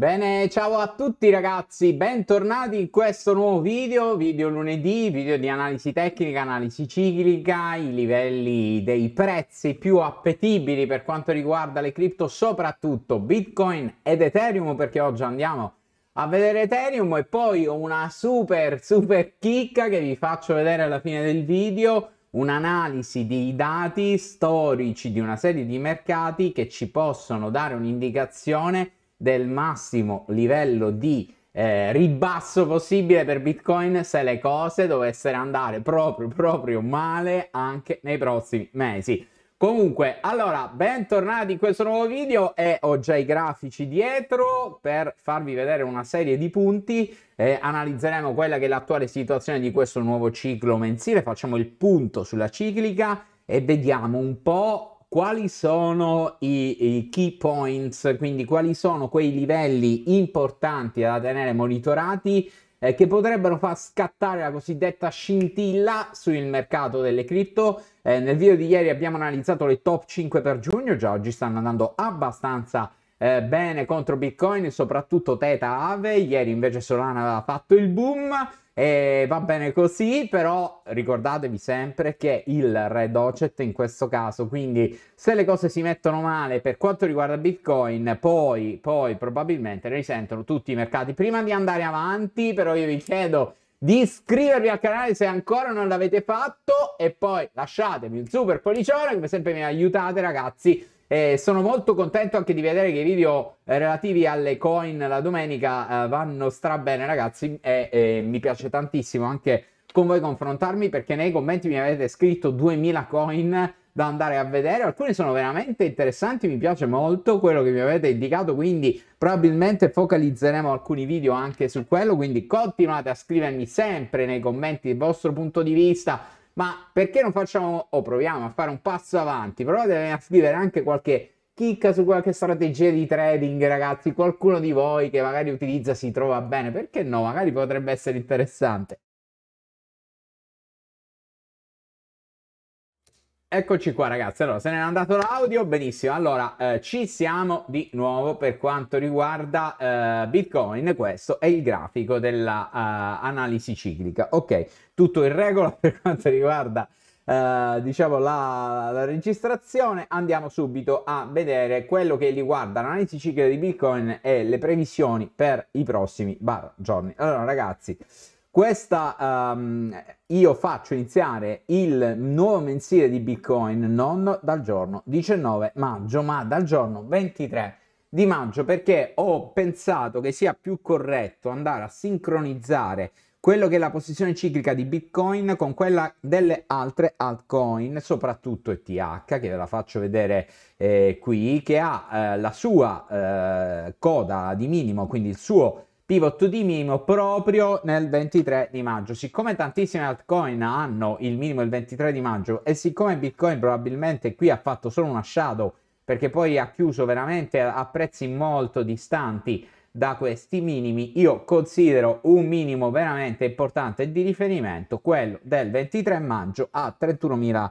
Bene, ciao a tutti ragazzi, bentornati in questo nuovo video, video lunedì, video di analisi tecnica, analisi ciclica, i livelli dei prezzi più appetibili per quanto riguarda le cripto, soprattutto Bitcoin ed Ethereum, perché oggi andiamo a vedere Ethereum e poi ho una super super chicca che vi faccio vedere alla fine del video, un'analisi dei dati storici di una serie di mercati che ci possono dare un'indicazione del massimo livello di eh, ribasso possibile per Bitcoin se le cose dovessero andare proprio proprio male anche nei prossimi mesi. Comunque, allora, bentornati in questo nuovo video e ho già i grafici dietro per farvi vedere una serie di punti. Eh, analizzeremo quella che è l'attuale situazione di questo nuovo ciclo mensile, facciamo il punto sulla ciclica e vediamo un po' quali sono i, i, key points, quindi quali sono quei livelli importanti da tenere monitorati eh, che potrebbero far scattare la cosiddetta scintilla sul mercato delle cripto. Eh, nel video di ieri abbiamo analizzato le top 5 per giugno, già oggi stanno andando abbastanza eh, bene contro Bitcoin, soprattutto Teta Ave, ieri invece Solana aveva fatto il boom. E va bene così, però ricordatevi sempre che il red ocet in questo caso, quindi se le cose si mettono male per quanto riguarda Bitcoin, poi, poi probabilmente risentono tutti i mercati. Prima di andare avanti, però io vi chiedo di iscrivervi al canale se ancora non l'avete fatto e poi lasciatemi un super pollicione, come sempre mi aiutate ragazzi e sono molto contento anche di vedere che i video eh, relativi alle coin la domenica eh, vanno strabene, ragazzi. E, e mi piace tantissimo anche con voi confrontarmi perché nei commenti mi avete scritto 2000 coin da andare a vedere. Alcune sono veramente interessanti, mi piace molto quello che mi avete indicato, quindi probabilmente focalizzeremo alcuni video anche su quello, quindi continuate a scrivermi sempre nei commenti il vostro punto di vista, ma perché non facciamo o proviamo a fare un passo avanti? Provate a scrivere anche qualche chicca su qualche strategia di trading, ragazzi. Qualcuno di voi che magari utilizza si trova bene, perché no? Magari potrebbe essere interessante. Eccoci qua ragazzi, allora se n'è andato l'audio, benissimo, allora eh, ci siamo di nuovo per quanto riguarda eh, Bitcoin, questo è il grafico dell'analisi eh, uh, ciclica, ok, tutto in regola per quanto riguarda uh, diciamo la, la, registrazione, andiamo subito a vedere quello che riguarda l'analisi ciclica di Bitcoin e le previsioni per i prossimi bar giorni. Allora ragazzi, questa um, io faccio iniziare il nuovo mensile di Bitcoin non dal giorno 19 maggio, ma dal giorno 23 di maggio perché ho pensato che sia più corretto andare a sincronizzare quello che è la posizione ciclica di Bitcoin con quella delle altre altcoin, soprattutto ETH, che ve la faccio vedere eh, qui, che ha eh, la sua eh, coda di minimo, quindi il suo pivot di minimo proprio nel 23 di maggio. Siccome tantissime altcoin hanno il minimo il 23 di maggio e siccome Bitcoin probabilmente qui ha fatto solo una shadow perché poi ha chiuso veramente a prezzi molto distanti da questi minimi, io considero un minimo veramente importante di riferimento quello del 23 maggio a 31.000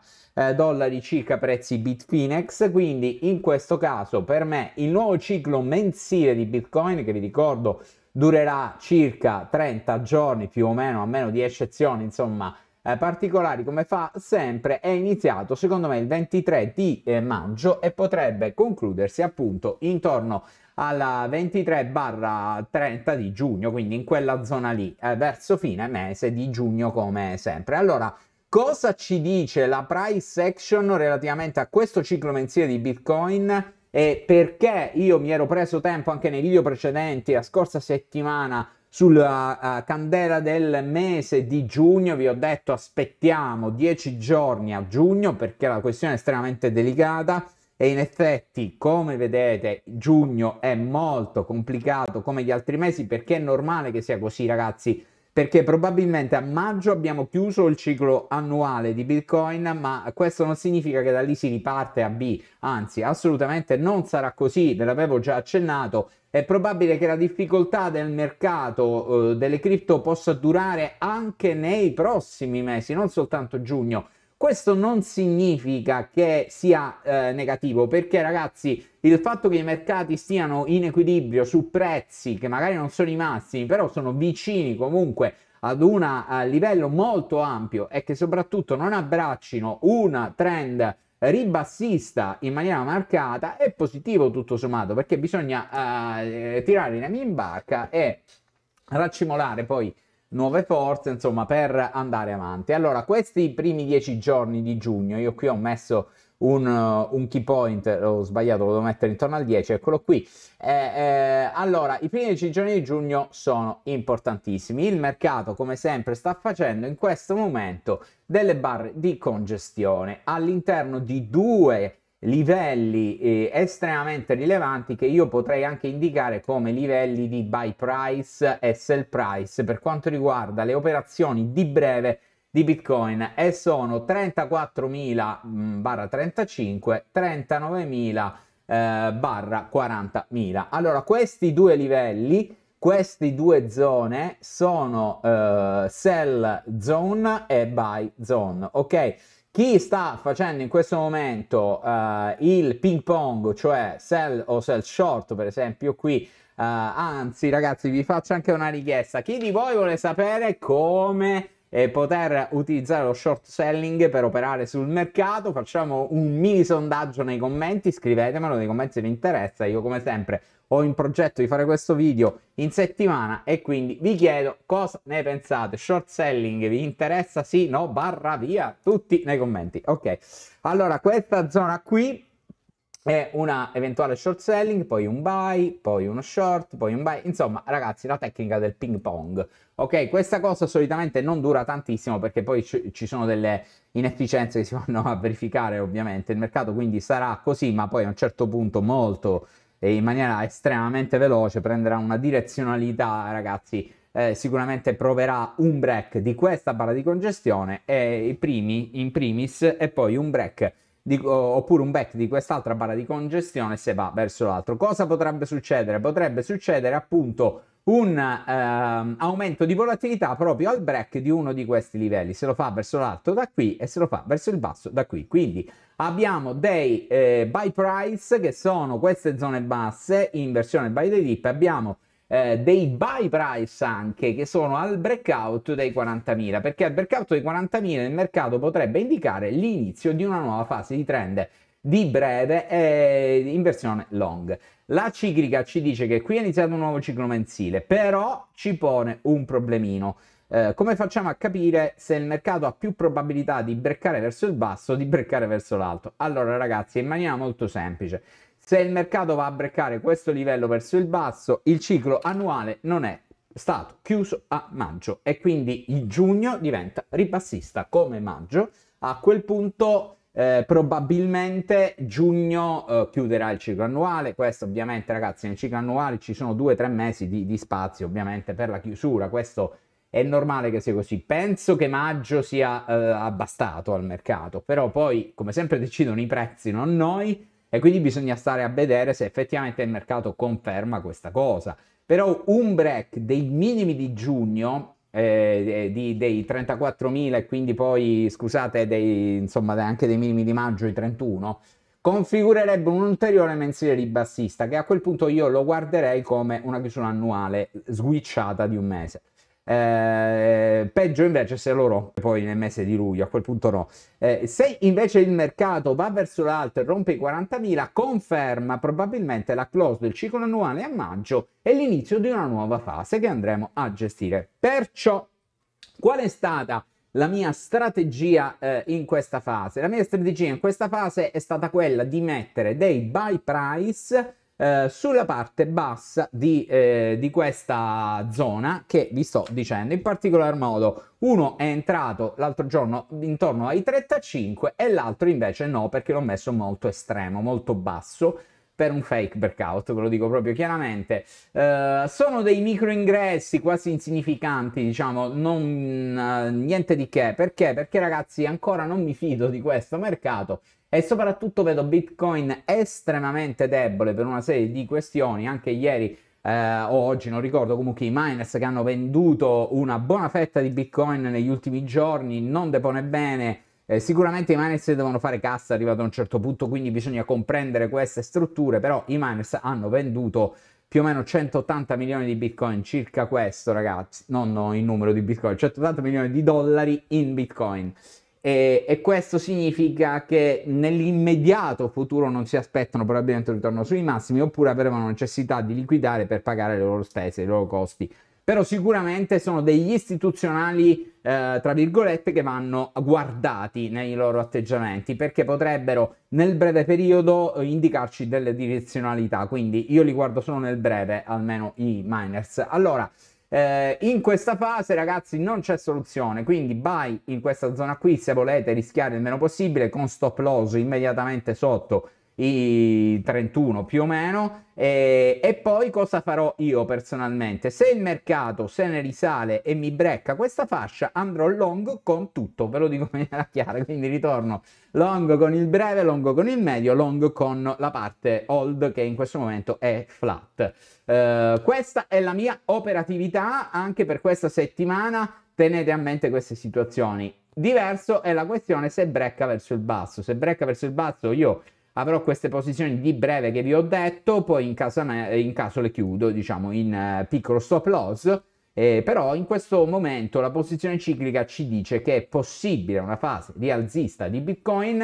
eh, dollari circa prezzi Bitfinex, quindi in questo caso per me il nuovo ciclo mensile di Bitcoin che vi ricordo durerà circa 30 giorni più o meno, a meno di eccezioni, insomma, eh, particolari come fa sempre, è iniziato secondo me il 23 di eh, maggio e potrebbe concludersi appunto intorno alla 23-30 di giugno, quindi in quella zona lì, eh, verso fine mese di giugno come sempre. Allora, cosa ci dice la price action relativamente a questo ciclo mensile di Bitcoin? e perché io mi ero preso tempo anche nei video precedenti, la scorsa settimana, sulla uh, candela del mese di giugno, vi ho detto aspettiamo 10 giorni a giugno perché la questione è estremamente delicata e in effetti, come vedete, giugno è molto complicato come gli altri mesi perché è normale che sia così, ragazzi perché probabilmente a maggio abbiamo chiuso il ciclo annuale di Bitcoin, ma questo non significa che da lì si riparte a B, anzi assolutamente non sarà così, ve l'avevo già accennato, è probabile che la difficoltà del mercato eh, delle cripto possa durare anche nei prossimi mesi, non soltanto giugno. Questo non significa che sia eh, negativo, perché ragazzi, il fatto che i mercati stiano in equilibrio su prezzi che magari non sono i massimi, però sono vicini comunque ad un livello molto ampio e che soprattutto non abbraccino un trend ribassista in maniera marcata è positivo tutto sommato perché bisogna eh, tirare i remi in barca e raccimolare poi nuove forze, insomma, per andare avanti. Allora, questi primi dieci giorni di giugno, io qui ho messo un, uh, un, key point, ho sbagliato, lo devo mettere intorno al 10, eccolo qui. Eh, eh, allora, i primi 10 giorni di giugno sono importantissimi. Il mercato, come sempre, sta facendo in questo momento delle barre di congestione all'interno di due livelli eh, estremamente rilevanti che io potrei anche indicare come livelli di buy price e sell price per quanto riguarda le operazioni di breve di Bitcoin e eh, sono 34.000/35, mm, barra 39.000 eh, barra 40.000. Allora, questi due livelli, queste due zone sono eh, sell zone e buy zone, ok? Chi sta facendo in questo momento uh, il ping pong, cioè sell o sell short, per esempio qui, uh, anzi ragazzi vi faccio anche una richiesta, chi di voi vuole sapere come eh, poter utilizzare lo short selling per operare sul mercato, facciamo un mini sondaggio nei commenti, scrivetemelo nei commenti se vi interessa, io come sempre ho in progetto di fare questo video in settimana e quindi vi chiedo cosa ne pensate. Short selling vi interessa? Sì, no, barra via, tutti nei commenti. Ok, allora questa zona qui è una eventuale short selling, poi un buy, poi uno short, poi un buy, insomma ragazzi la tecnica del ping pong. Ok, questa cosa solitamente non dura tantissimo perché poi ci sono delle inefficienze che si vanno a verificare ovviamente, il mercato quindi sarà così ma poi a un certo punto molto e in maniera estremamente veloce, prenderà una direzionalità, ragazzi, eh, sicuramente proverà un break di questa barra di congestione e i primi in primis e poi un break di, oppure un back di quest'altra barra di congestione se va verso l'altro. Cosa potrebbe succedere? Potrebbe succedere appunto un ehm, aumento di volatilità proprio al break di uno di questi livelli. Se lo fa verso l'alto da qui e se lo fa verso il basso da qui. Quindi abbiamo dei eh, buy price che sono queste zone basse in versione buy the dip. Abbiamo eh, dei buy price anche che sono al breakout dei 40.000 perché al breakout dei 40.000 il mercato potrebbe indicare l'inizio di una nuova fase di trend di breve eh, in versione long. La ciclica ci dice che qui è iniziato un nuovo ciclo mensile, però ci pone un problemino. Eh, come facciamo a capire se il mercato ha più probabilità di breccare verso il basso o di breccare verso l'alto? Allora ragazzi, in maniera molto semplice, se il mercato va a breccare questo livello verso il basso, il ciclo annuale non è stato chiuso a maggio e quindi il giugno diventa ribassista come maggio. A quel punto eh, probabilmente giugno eh, chiuderà il ciclo annuale, questo ovviamente ragazzi nel ciclo annuale ci sono due o tre mesi di, di, spazio ovviamente per la chiusura, questo è normale che sia così, penso che maggio sia eh, abbastato al mercato, però poi come sempre decidono i prezzi, non noi, e quindi bisogna stare a vedere se effettivamente il mercato conferma questa cosa. Però un break dei minimi di giugno eh, eh, di, dei 34.000 e quindi poi, scusate, dei, insomma, anche dei minimi di maggio i 31, configurerebbe un ulteriore mensile ribassista che a quel punto io lo guarderei come una chiusura annuale sguicciata di un mese. Eh, peggio invece se loro poi nel mese di luglio, a quel punto no. Eh, se invece il mercato va verso l'alto e rompe i 40.000, conferma probabilmente la close del ciclo annuale a maggio e l'inizio di una nuova fase che andremo a gestire. Perciò, qual è stata la mia strategia eh, in questa fase? La mia strategia in questa fase è stata quella di mettere dei buy price eh, sulla parte bassa di, eh, di questa zona che vi sto dicendo. In particolar modo uno è entrato l'altro giorno intorno ai 35 e l'altro invece no perché l'ho messo molto estremo, molto basso per un fake breakout, ve lo dico proprio chiaramente. Eh, sono dei micro ingressi quasi insignificanti, diciamo, non, eh, niente di che. Perché? Perché ragazzi ancora non mi fido di questo mercato e soprattutto vedo Bitcoin estremamente debole per una serie di questioni, anche ieri eh, o oggi non ricordo comunque i miners che hanno venduto una buona fetta di Bitcoin negli ultimi giorni, non depone bene. Eh, sicuramente i miners devono fare cassa arrivato a un certo punto, quindi bisogna comprendere queste strutture, però i miners hanno venduto più o meno 180 milioni di bitcoin, circa questo ragazzi, non no, il numero di bitcoin, 180 milioni di dollari in bitcoin. E, e, questo significa che nell'immediato futuro non si aspettano probabilmente un ritorno sui massimi oppure avevano necessità di liquidare per pagare le loro spese, i loro costi. Però sicuramente sono degli istituzionali, eh, tra virgolette, che vanno guardati nei loro atteggiamenti perché potrebbero nel breve periodo eh, indicarci delle direzionalità. Quindi io li guardo solo nel breve, almeno i miners. Allora, eh, in questa fase, ragazzi, non c'è soluzione, quindi buy in questa zona qui se volete rischiare il meno possibile con stop loss immediatamente sotto i 31 più o meno e, e, poi cosa farò io personalmente se il mercato se ne risale e mi brecca questa fascia andrò long con tutto ve lo dico in maniera chiara quindi ritorno long con il breve long con il medio long con la parte hold che in questo momento è flat eh, questa è la mia operatività anche per questa settimana tenete a mente queste situazioni diverso è la questione se brecca verso il basso se brecca verso il basso io avrò queste posizioni di breve che vi ho detto, poi in, casa me, in caso le chiudo, diciamo, in eh, piccolo stop loss. Eh, però in questo momento la posizione ciclica ci dice che è possibile una fase rialzista di Bitcoin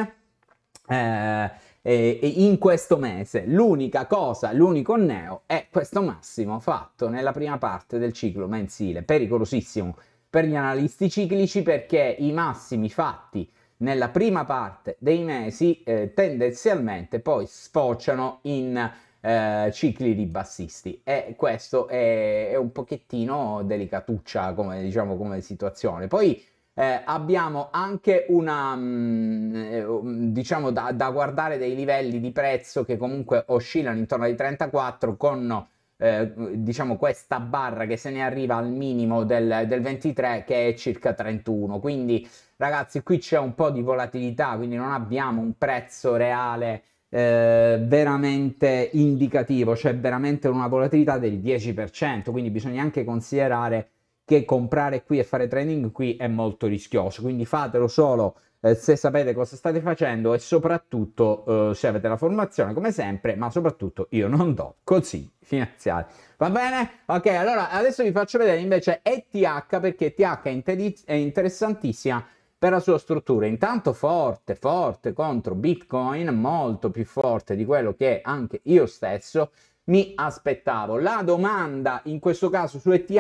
eh, eh, in questo mese. L'unica cosa, l'unico neo è questo massimo fatto nella prima parte del ciclo mensile, pericolosissimo per gli analisti ciclici perché i massimi fatti nella prima parte dei mesi eh, tendenzialmente poi sfociano in eh, cicli ribassisti e questo è, è, un pochettino delicatuccia come, diciamo, come situazione. Poi eh, abbiamo anche una mm, eh, um, diciamo da, da guardare dei livelli di prezzo che comunque oscillano intorno ai 34 con eh, diciamo questa barra che se ne arriva al minimo del, del 23 che è circa 31 quindi ragazzi qui c'è un po' di volatilità quindi non abbiamo un prezzo reale eh, veramente indicativo c'è veramente una volatilità del 10% quindi bisogna anche considerare che comprare qui e fare trading qui è molto rischioso quindi fatelo solo eh, se sapete cosa state facendo e soprattutto eh, se avete la formazione come sempre ma soprattutto io non do consigli finanziari. Va bene? Ok, allora adesso vi faccio vedere invece ETH perché ETH è, inter- è interessantissima per la sua struttura. Intanto forte, forte contro Bitcoin, molto più forte di quello che anche io stesso mi aspettavo. La domanda in questo caso su ETH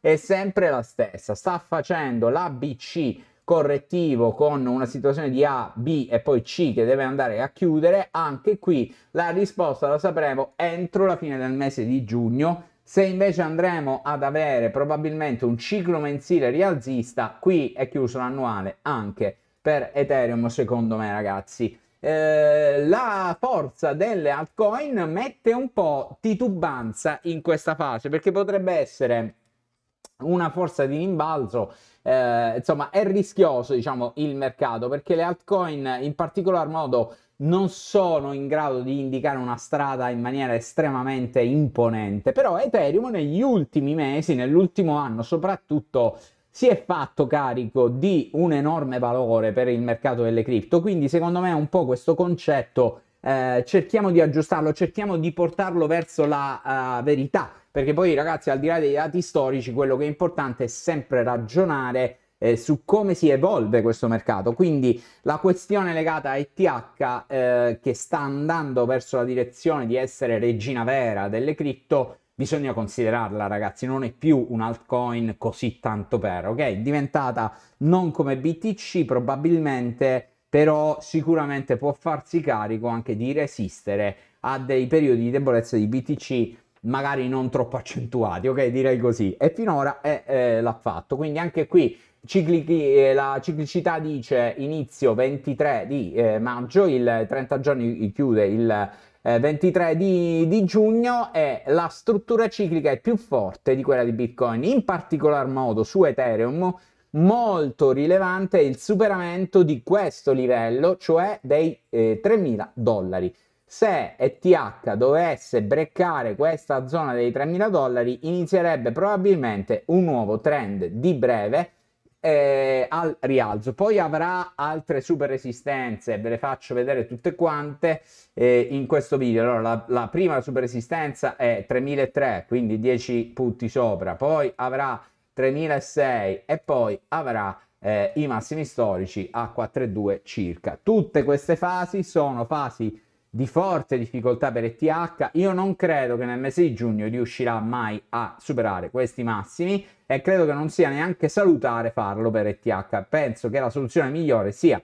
è sempre la stessa. Sta facendo la BC correttivo con una situazione di A, B e poi C che deve andare a chiudere, anche qui la risposta la sapremo entro la fine del mese di giugno. Se invece andremo ad avere probabilmente un ciclo mensile rialzista, qui è chiuso l'annuale anche per Ethereum, secondo me, ragazzi. Eh, la forza delle altcoin mette un po' titubanza in questa fase perché potrebbe essere una forza di rimbalzo. Eh, insomma, è rischioso, diciamo, il mercato perché le altcoin in particolar modo non sono in grado di indicare una strada in maniera estremamente imponente, però Ethereum negli ultimi mesi, nell'ultimo anno soprattutto, si è fatto carico di un enorme valore per il mercato delle cripto, quindi secondo me un po' questo concetto eh, cerchiamo di aggiustarlo, cerchiamo di portarlo verso la uh, verità, perché poi ragazzi al di là dei dati storici quello che è importante è sempre ragionare eh, su come si evolve questo mercato. Quindi la questione legata a ETH eh, che sta andando verso la direzione di essere regina vera delle cripto, bisogna considerarla ragazzi, non è più un altcoin così tanto per, ok? È Diventata non come BTC probabilmente però sicuramente può farsi carico anche di resistere a dei periodi di debolezza di BTC magari non troppo accentuati, ok? Direi così. E finora eh, eh, l'ha fatto, quindi anche qui ciclici, eh, la ciclicità dice inizio 23 di eh, maggio, il 30 giorni chiude il 23 eh, di, di, giugno e la struttura ciclica è più forte di quella di Bitcoin, in particolar modo su Ethereum molto rilevante è il superamento di questo livello, cioè dei eh, 3.000 dollari. Se ETH dovesse breccare questa zona dei 3.000 dollari, inizierebbe probabilmente un nuovo trend di breve eh, al rialzo. Poi avrà altre super resistenze, ve le faccio vedere tutte quante eh, in questo video. Allora, la, la prima super resistenza è 3.300, quindi 10 punti sopra. Poi avrà 3.006 e poi avrà eh, i massimi storici a 4,2 circa. Tutte queste fasi sono fasi di forte difficoltà per ETH. Io non credo che nel mese di giugno riuscirà mai a superare questi massimi e credo che non sia neanche salutare farlo per ETH. Penso che la soluzione migliore sia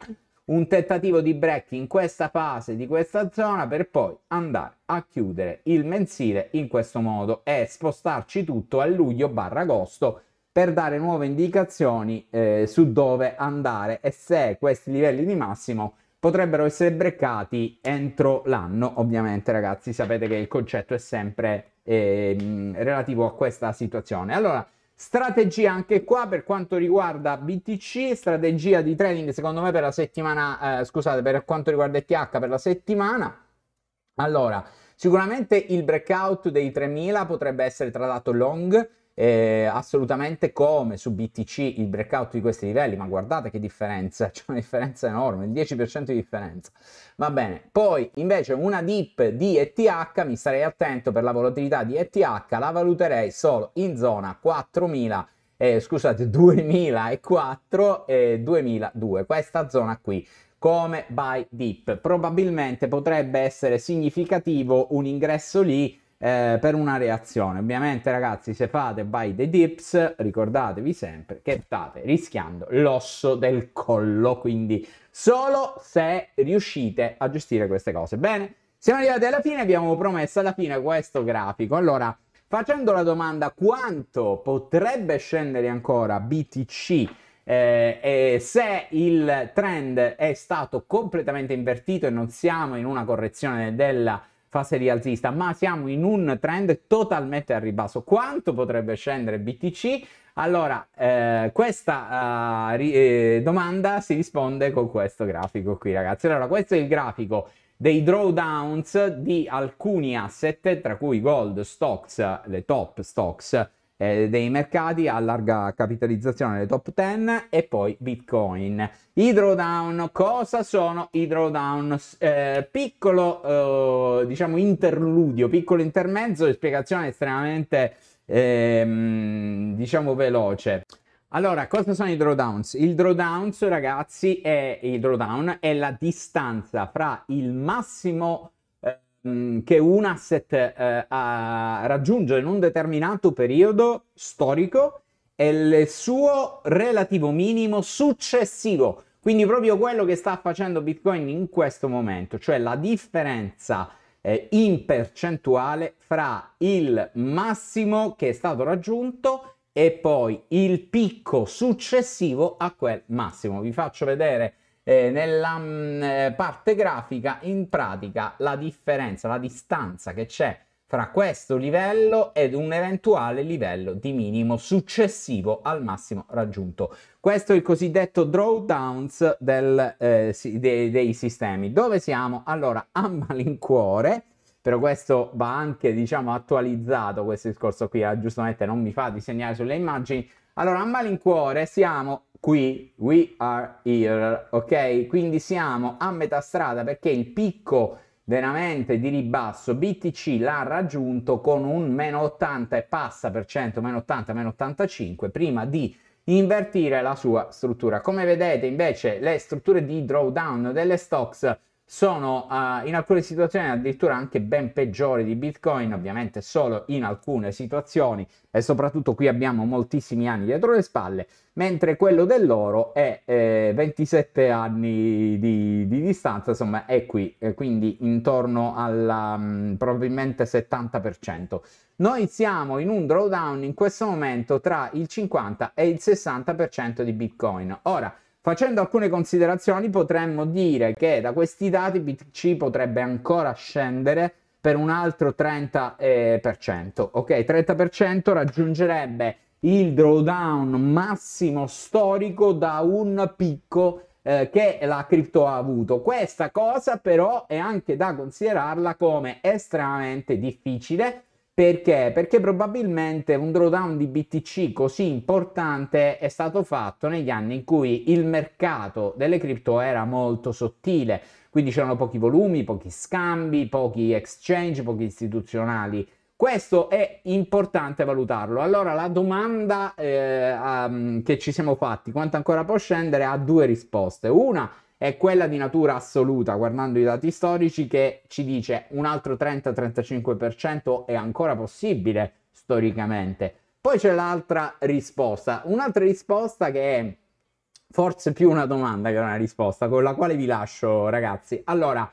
un tentativo di break in questa fase di questa zona per poi andare a chiudere il mensile in questo modo e spostarci tutto a luglio barra agosto per dare nuove indicazioni eh, su dove andare e se questi livelli di massimo potrebbero essere breccati entro l'anno. Ovviamente ragazzi sapete che il concetto è sempre eh, relativo a questa situazione. Allora, strategia anche qua per quanto riguarda BTC, strategia di trading secondo me per la settimana, eh, scusate, per quanto riguarda ETH per la settimana. Allora, sicuramente il breakout dei 3000 potrebbe essere tradato long eh, assolutamente come su BTC il breakout di questi livelli, ma guardate che differenza, c'è una differenza enorme, il 10% di differenza. Va bene, poi invece una dip di ETH, mi starei attento per la volatilità di ETH, la valuterei solo in zona 4000 eh, scusate, 2004 e 2002, eh, questa zona qui come buy dip. Probabilmente potrebbe essere significativo un ingresso lì eh, per una reazione. Ovviamente ragazzi se fate by the dips ricordatevi sempre che state rischiando l'osso del collo, quindi solo se riuscite a gestire queste cose. Bene, siamo arrivati alla fine, abbiamo promesso alla fine questo grafico. Allora, facendo la domanda quanto potrebbe scendere ancora BTC eh, eh, se il trend è stato completamente invertito e non siamo in una correzione della fase rialzista, ma siamo in un trend totalmente al ribasso. Quanto potrebbe scendere BTC? Allora, eh, questa eh, ri- eh, domanda si risponde con questo grafico qui, ragazzi. Allora, questo è il grafico dei drawdowns di alcuni asset, tra cui gold, stocks, eh, le top stocks eh, dei mercati a larga capitalizzazione delle top 10 e poi Bitcoin. I drawdown, cosa sono i drawdown? Eh, piccolo eh, diciamo interludio, piccolo intermezzo di spiegazione estremamente ehm, diciamo veloce. Allora, cosa sono i drawdowns? Il drawdowns, ragazzi, è, il drawdown è la distanza fra il massimo Mm, che un asset eh, raggiunge in un determinato periodo storico e il suo relativo minimo successivo. Quindi proprio quello che sta facendo Bitcoin in questo momento, cioè la differenza eh, in percentuale fra il massimo che è stato raggiunto e poi il picco successivo a quel massimo. Vi faccio vedere eh, nella mh, mm, eh, parte grafica in pratica la differenza, la distanza che c'è fra questo livello ed un eventuale livello di minimo successivo al massimo raggiunto. Questo è il cosiddetto drawdowns del, eh, dei, dei, sistemi. Dove siamo? Allora, a malincuore, però questo va anche, diciamo, attualizzato questo discorso qui, ah, giustamente non mi fa disegnare sulle immagini. Allora, a malincuore siamo qui we are here, ok? Quindi siamo a metà strada perché il picco veramente di ribasso BTC l'ha raggiunto con un meno 80 e passa per cento, meno 80, meno 85 prima di invertire la sua struttura. Come vedete invece le strutture di drawdown delle stocks sono uh, in alcune situazioni addirittura anche ben peggiori di Bitcoin, ovviamente solo in alcune situazioni e soprattutto qui abbiamo moltissimi anni dietro le spalle, mentre quello dell'oro è eh, 27 anni di, di, distanza, insomma è qui, eh, quindi intorno al mm, probabilmente 70%. Noi siamo in un drawdown in questo momento tra il 50 e il 60% di Bitcoin. Ora, Facendo alcune considerazioni potremmo dire che da questi dati BTC potrebbe ancora scendere per un altro 30%, eh, ok? 30% raggiungerebbe il drawdown massimo storico da un picco eh, che la cripto ha avuto. Questa cosa però è anche da considerarla come estremamente difficile perché? Perché probabilmente un drawdown di BTC così importante è stato fatto negli anni in cui il mercato delle cripto era molto sottile, quindi c'erano pochi volumi, pochi scambi, pochi exchange, pochi istituzionali. Questo è importante valutarlo. Allora la domanda eh, um, che ci siamo fatti, quanto ancora può scendere, ha due risposte. Una è quella di natura assoluta, guardando i dati storici, che ci dice un altro 30-35% è ancora possibile storicamente. Poi c'è l'altra risposta, un'altra risposta che è forse più una domanda che una risposta, con la quale vi lascio ragazzi. Allora,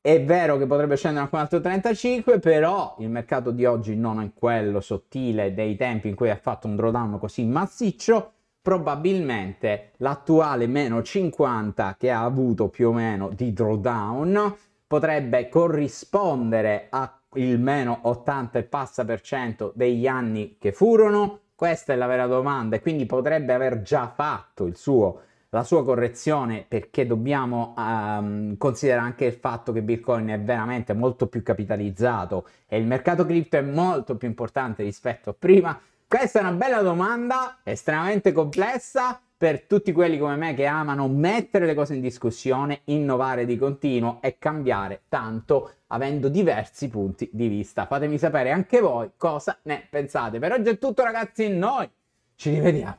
è vero che potrebbe scendere a un altro 35, però il mercato di oggi non è quello sottile dei tempi in cui ha fatto un drawdown così massiccio probabilmente l'attuale meno 50 che ha avuto più o meno di drawdown potrebbe corrispondere al meno 80 e passa per cento degli anni che furono? Questa è la vera domanda e quindi potrebbe aver già fatto suo, la sua correzione perché dobbiamo um, considerare anche il fatto che Bitcoin è veramente molto più capitalizzato e il mercato cripto è molto più importante rispetto a prima questa è una bella domanda, estremamente complessa per tutti quelli come me che amano mettere le cose in discussione, innovare di continuo e cambiare tanto avendo diversi punti di vista. Fatemi sapere anche voi cosa ne pensate. Per oggi è tutto ragazzi, noi ci rivediamo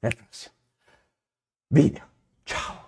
nel prossimo video. Ciao!